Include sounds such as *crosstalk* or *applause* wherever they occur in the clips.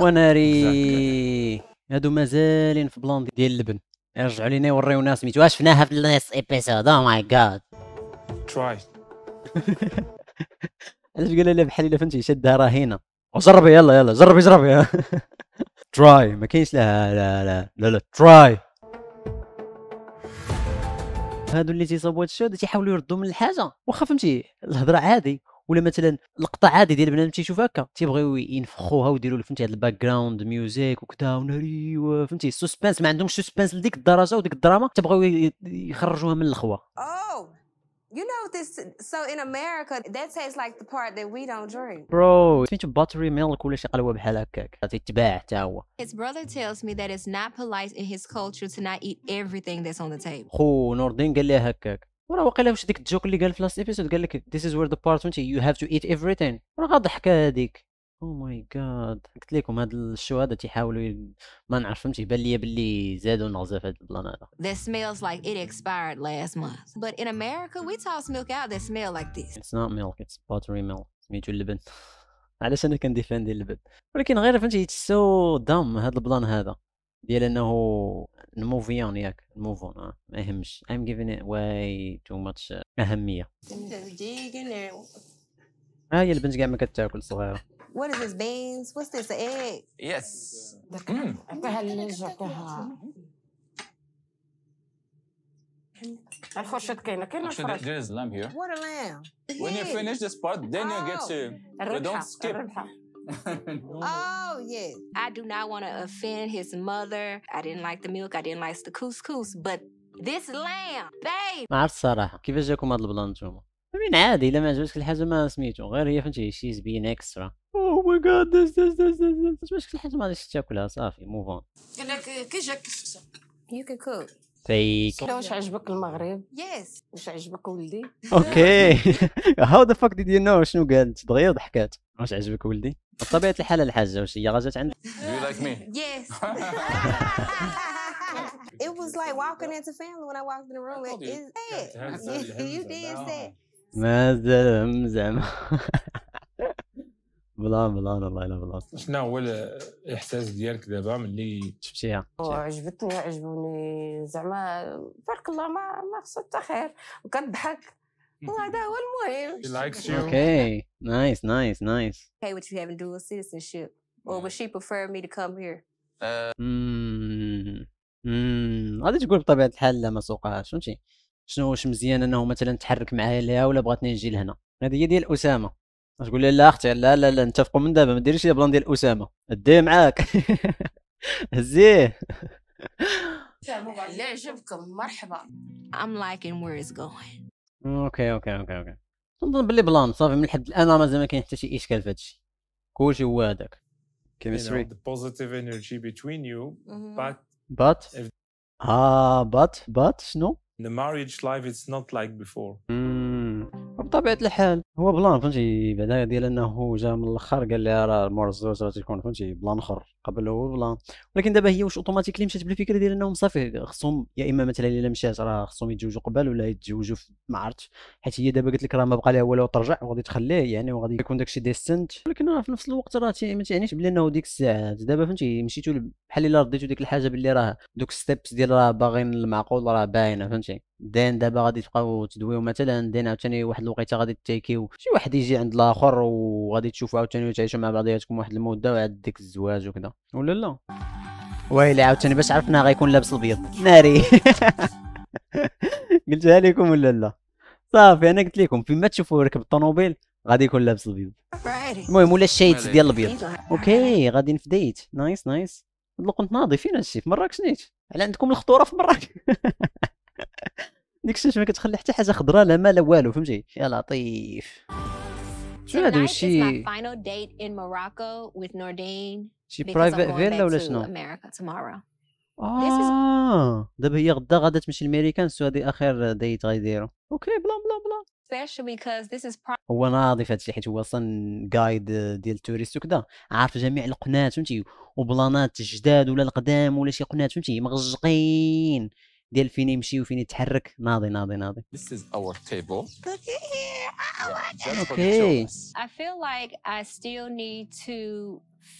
وناري هادو مازالين في بلان ديال اللبن رجعوا لينا يوريونا سميتو شفناها في اللاست ايبيسود او ماي جاد تراي علاش قال لها بحال الا فهمتي شدها رهينه وجربي يلا يلا جربي جربي تراي ما كاينش لها لا لا لا لا تراي هادو اللي تيصاوبوا الشو تيحاولوا يردوا من الحاجه واخا فهمتي الهضره عادي ولا مثلا لقطه عادي ديال بنادم تيشوف هكا تيبغيو ينفخوها ويديروا له فهمتي هذا الباك جراوند ميوزيك وكذا وناري فهمتي السسبنس ما عندهمش سسبنس لديك الدرجه وديك الدراما تبغيو يخرجوها من الخوه oh, You know this. So in America, that tastes like the part that we don't drink. Bro, سميتو buttery milk ولا شي قلوه بحال هكاك تتباع حتى هو. His brother tells me that it's not polite in his culture to not eat everything that's on the table. خو نوردين قال لي هكاك وراه واقيلا واش ديك الجوك اللي قال في لاست ايبيسود قال لك ذيس از وير ذا بارت 20 يو هاف تو ايت ايفريثين راه ضحكة هذيك او ماي جاد قلت لكم هاد هذا تيحاولوا ما نعرف فهمتي بان ليا باللي زادوا نغزه في هاد البلان هذا This smells like it expired last month but in America we toss milk out that smell like this It's not milk it's buttery milk سميتو اللبن *laughs* علاش انا كنديفاندي اللبن ولكن غير فهمتي سو دام هاد البلان هذا ديال انه نموف اون ياك نموف اون ما يهمش I'm giving it way too much أهمية ها هي البنت كاع ما كتاكل صغيرة What is this beans? What's this egg? Yes. عطيها الليج عطيها الخرشات كاينه كاينه Actually, there- الخرش there is lamb here. What a lamb. When you finish this part, then you get to. you don't الربحه skip. الربحه *laughs* *laughs* oh, yes. I do not want to offend his mother. I didn't like the milk. I didn't like the couscous, but this lamb, babe. ما عرفت الصراحه كيفاش جاكم هذا البلان نتوما من عادي الا ما عجبتك الحاجه ما سميتو غير هي فهمتي شي زبين اكسترا oh god ماي جاد this this this ديس عجبتك الحاجه ما غاديش تاكلها صافي موف اون قال لك كي جاك الكسكسه يو كان كوك فيك واش عجبك المغرب يس واش عجبك ولدي اوكي هاو ذا فاك ديد يو نو شنو قالت دغيا ضحكات واش عجبك ولدي بطبيعه الحال الحاجه واش هي غازات عندك *laughs* It was like walking into family when I walked in the room. It is it. You did say. مازال زعما *laughs* بلا بلا والله الا بلا شنو هو الاحساس ديالك دابا ملي شفتيها عجبتني عجبوني زعما بارك الله ما ما خصها حتى خير وكنضحك وهذا هو المهم She likes you. Okay. Nice, nice, nice. okay with you having dual citizenship or would she prefer me to come here امم امم غادي تقول بطبيعه الحال لا ما سوقهاش فهمتي شنو واش مزيان انه مثلا تحرك معايا لها ولا بغاتني نجي لهنا هذه هي ديال اسامه تقول لي لا اختي لا لا لا نتفقوا من دابا ما ديريش لي بلان ديال اسامه ديه معاك هزيه *laughs* لا عجبكم مرحبا I'm liking where it's going اوكي اوكي اوكي اوكي نظن باللي بلان صافي من لحد الان راه مازال ما كاين حتى شي اشكال في هادشي كلشي هو هذاك chemistry the positive energy between you mm-hmm. but but ah but but no the marriage life it's not like before mm. بطبيعه الحال هو بلان فهمتي بعدا ديال انه جا من الاخر قال لها راه مورز زوج راه تكون فهمتي بلان اخر قبل هو بلان ولكن دابا هي واش اوتوماتيكلي مشات بالفكره ديال انهم صافي خصهم يا اما مثلا الا مشات راه خصهم يتزوجوا قبل ولا يتزوجوا ما عرفتش حيت هي دابا قالت لك راه ما بقى لها والو ترجع وغادي تخليه يعني وغادي يكون داكشي ديستنت ولكن راه في نفس الوقت راه ما تعنيش بلي انه ديك الساعه دابا فهمتي مشيتو بحال الا رديتو ديك الحاجه باللي راه دوك ستيبس ديال راه باغيين المعقول راه باينه فهمتي دين دابا غادي تبقاو تدويو مثلا دين عاوتاني واحد الوقيته غادي تيكيو شي واحد يجي عند الاخر وغادي تشوفوا عاوتاني وتعيشوا مع بعضياتكم واحد المده وعاد ديك الزواج وكذا ولا لا ويلي عاوتاني باش عرفنا غيكون لابس البيض ناري *laughs* قلتها لكم ولا لا صافي انا قلت لكم فيما تشوفوا ركب الطوموبيل غادي يكون لابس البيض المهم ولا الشيت ديال البيض اوكي غادي نفديت نايس نايس لو كنت ناضي فين هادشي في مراكش نيت على عندكم الخطوره في مراكش *laughs* ديك الشمس ما كتخلي حتى حاجه خضراء لا ما لا والو فهمتي يا لطيف شنو هادو شي شي برايفت فيلا ولا شنو اه دابا هي غدا غادا تمشي لميريكان سو هادي اخر ديت غيديرو اوكي بلا بلا بلا هو ناضي في هادشي حيت هو اصلا جايد ديال التوريست وكذا عارف جميع القناه فهمتي وبلانات جداد ولا القدام ولا شي قناه فهمتي مغزقين ديال فين يمشي وفين يتحرك ناضي ناضي ناضي This is our table. Okay. I feel like I still need to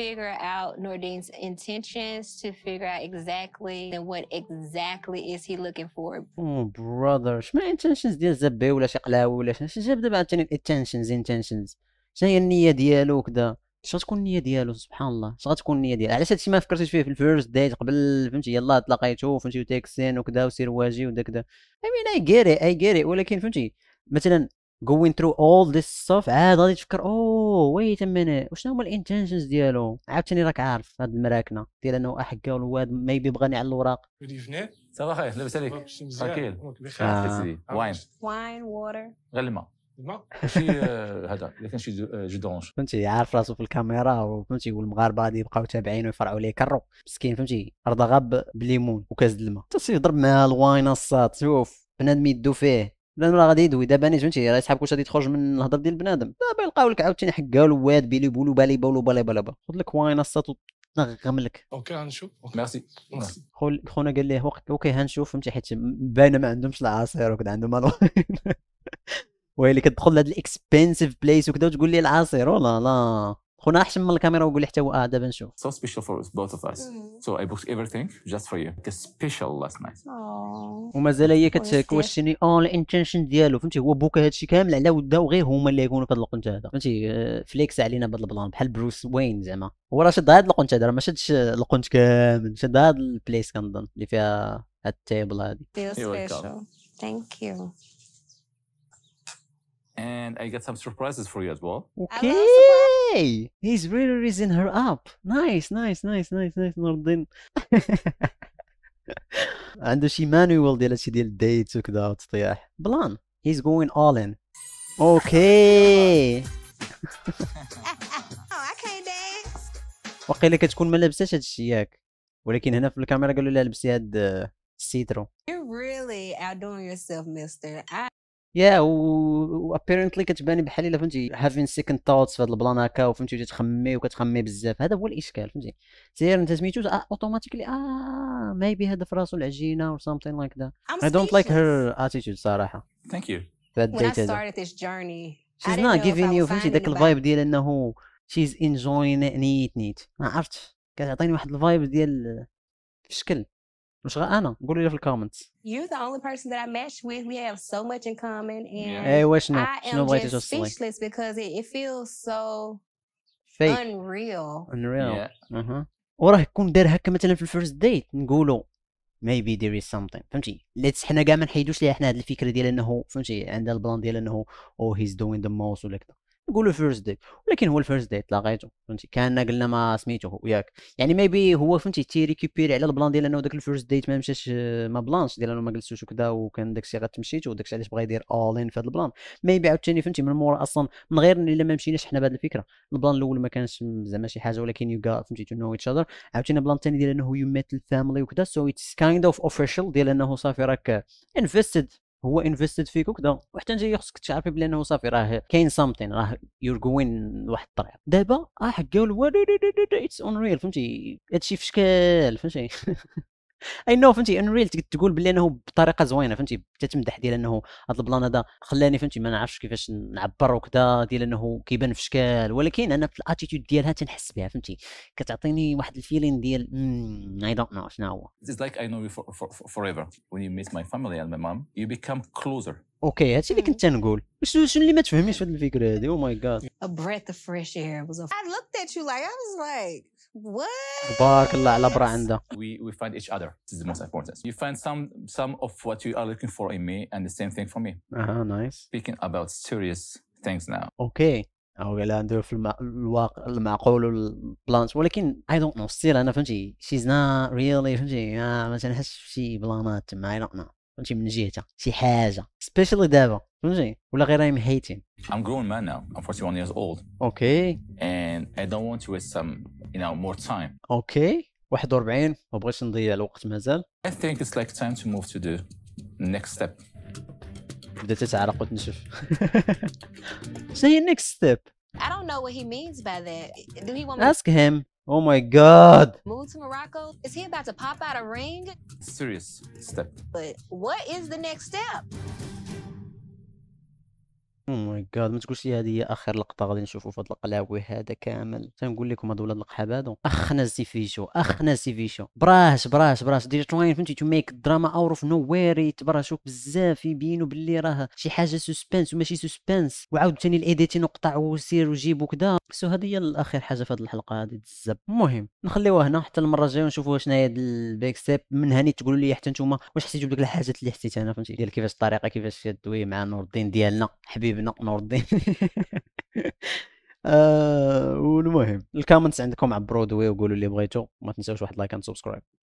figure out Nordine's intentions to figure out exactly and what exactly is he looking for. Oh brother, شما intentions ديال زبي ولا شي قلاوي ولا شنو جاب دابا عاوتاني intentions intentions شنو هي النية ديالو وكذا شنو تكون النيه ديالو سبحان الله شنو تكون النيه ديالو علاش هادشي ما فكرتيش فيه في الفيرست ديت قبل فهمتي يلاه تلاقيتو فهمتي وتاكسين وكذا وسير واجي وداك كذا اي مين اي غيري اي غيري ولكن فهمتي مثلا going through all this stuff عاد غادي تفكر اوه ويت ا مينيت وشنو هما الانتنشنز ديالو عاوتاني راك عارف هاد المراكنه ديال انه احكا الواد ما يبي بغاني على الاوراق صباح الخير لاباس عليك بخير وين واين ووتر غير الماء ما ماشي euh, *laughs* هذا الا كان شي آه، جدونج فهمتي عارف راسو في الكاميرا وفهمتي والمغاربه غادي يبقاو تابعين ويفرعوا ليه كرو مسكين فهمتي رضا غاب بليمون وكاس الماء تصير يضرب معاه الواينه الصاط شوف بنادم يدو فيه بنادم راه غادي يدوي دابا نيت فهمتي راه صحابك واش غادي تخرج من الهضره ديال بنادم دابا يلقاو لك عاوتاني حكا له واد بيلي بولو بالي بولو بالي بالي خذ لك واينه الصاط نغم لك اوكي هنشوف ميرسي خونا قال ليه اوكي هنشوف فهمتي حيت باينه ما عندهمش العصير وكذا عندهم *laughs* ويلي كتدخل لهاد الاكسبنسيف بليس وكذا وتقول لي العصير ولا لا خونا احشم من الكاميرا وقول لي حتى هو اه دابا نشوف سو سبيشال فور بوث اوف اس سو اي بوكس everything just جاست فور يو سبيشال لاست نايت ومازال هي كتكوشني اون الانتنشن ديالو فهمتي هو بوكا هادشي كامل على ودا وغير هما اللي يكونوا في هاد القنت هذا فهمتي آه، فليكس علينا بهاد البلان بحال بروس وين زعما هو راه شاد هاد القنت هذا راه ما شادش القنت كامل شاد هاد البليس كنظن اللي فيها هاد التيبل هادي ثانك يو and I got some surprises for you as well. Okay. He's really raising her up. Nice, nice, nice, nice, nice, Nordin. عنده شي مانوال ديال هادشي ديال الديت وكذا والتطياح بلان هيز جوين اول ان اوكي وقيلا كتكون ما لابساش هادشي ياك ولكن هنا في الكاميرا قالوا لها لبسي هاد السيترو You're really outdoing yourself, mister. I يا و ابيرنتلي كتباني بحال الا فهمتي هافين سيكند ثوتس في هذا البلان هكا وفهمتي تخمي وكتخمي بزاف هذا هو الاشكال فهمتي سير انت سميتو اوتوماتيكلي اه مايبي هذا في راسو العجينه او سامثين لايك ذا اي دونت لايك هير اتيتيود صراحه ثانك يو when ديت هذا this journey she's not فهمتي ذاك الفايب ديال انه شيز انجوين نيت نيت ما عرفتش كتعطيني واحد الفايب ديال في شكل مش غير انا قولوا لي في الكومنتس You're the only person that I matched with. We have so much in common and ايوا شنو I شنو am بغيتي just speechless because it, it feels so fake unreal. unreal اها uh-huh. وراه يكون دار هكا مثلا في الفيرست ديت نقولوا maybe there is something فهمتي ليتس حنا كاع ما نحيدوش ليها حنا هذه الفكره ديال انه فهمتي عندها البلان ديال انه او هيز دوين ذا most ولا كذا نقولوا فيرست ديت ولكن هو الفيرست ديت لاقيتو فهمتي كان قلنا ما سميتو ياك يعني ميبي هو فهمتي تي ريكوبيري على البلان ديال انه داك الفيرست ديت ما مشاش ما بلانش ديال انه ما جلسوش وكذا وكان داك الشيء غتمشيتو وداك علاش بغا يدير اول ان في هذا البلان ميبي عاوتاني فهمتي من مورا اصلا من غير الا ما مشيناش حنا بهذه الفكره البلان الاول ما كانش زعما شي حاجه ولكن يو فهمتي تو نو اتش اذر عاوتاني البلان الثاني ديال انه يو ميت الفاميلي وكذا سو اتس كايند اوف اوفيشال ديال انه صافي راك انفستد هو انفستد فيك وكذا وحتى انت خصك تعرفي بلي انه صافي راه كاين سامثين راه يور جوين لواحد الطريق دابا اه حكاو اتس اون ريل فهمتي هادشي في شكال فهمتي *laughs* اي نو فهمتي ان ريل تقول بلي انه بطريقه زوينه فهمتي تتمدح ديال انه هذا البلان هذا خلاني فهمتي ما نعرفش كيفاش نعبر وكذا ديال انه كيبان في شكال ولكن انا في الاتيتود ديالها تنحس بها فهمتي كتعطيني واحد الفيلين ديال اي دونت نو شنو هو It's like I know you for, for, for, forever when you meet my family and my mom you become closer اوكي هادشي اللي كنت تنقول شنو شنو اللي ما تفهميش في هذه الفكره هذه او ماي جاد a breath of fresh air was a I looked at you like I was like تبارك الله على برا عنده we we find each other this is the most important you find some some of what you are looking for in me and the same thing for me اها نايس speaking about serious things now اوكي او لا ندير في الواقع المعقول والبلانس ولكن اي دونت نو ستيل انا فهمتي شيز نا ريلي فهمتي ما تنحسش بشي بلانات تما اي دونت نو فهمتي من جهته شي حاجه سبيشالي دابا فهمتي ولا غير I'm هيتين I'm grown man now I'm 41 years old okay. and I don't want to waste some you know more time okay. 41 ما بغيتش نضيع الوقت مازال I think it's like time to move to the next step بدات تتعرق وتنشف شنو هي النكست ستيب I don't know what he means by that. Do he want me Ask him. Oh my god. Move to Morocco? Is he about to pop out a ring? Serious step. But what is the next step? او ماي جاد ما تقولش لي هذه هي اخر لقطه غادي نشوفوا في هذا القلاوي هذا كامل تنقول لكم هاد ولاد القحاب هادو اخنا سيفيشو اخنا نعم. فيشو براش براش براش ديجا توين فهمتي تو ميك دراما اور اوف نو وير شوف بزاف يبينوا باللي راه شي حاجه سسبنس وماشي سسبنس ثاني الايديتي نقطع وسير وجيب وكذا سو هذه هي الاخر حاجه في هذه الحلقه هذه الزب المهم نخليوها هنا حتى المره الجايه ونشوفوا شنو هي البيك ستيب من هاني تقولوا لي حتى نتوما واش حسيتوا بديك الحاجات اللي حسيت انا فهمتي ديال كيفاش الطريقه كيفاش شدوي مع نور الدين ديالنا حبيبنا نور الدين *laughs* آه والمهم الكومنتس عندكم على برودوي وقولوا اللي بغيتو ما تنساوش واحد لايك اند سبسكرايب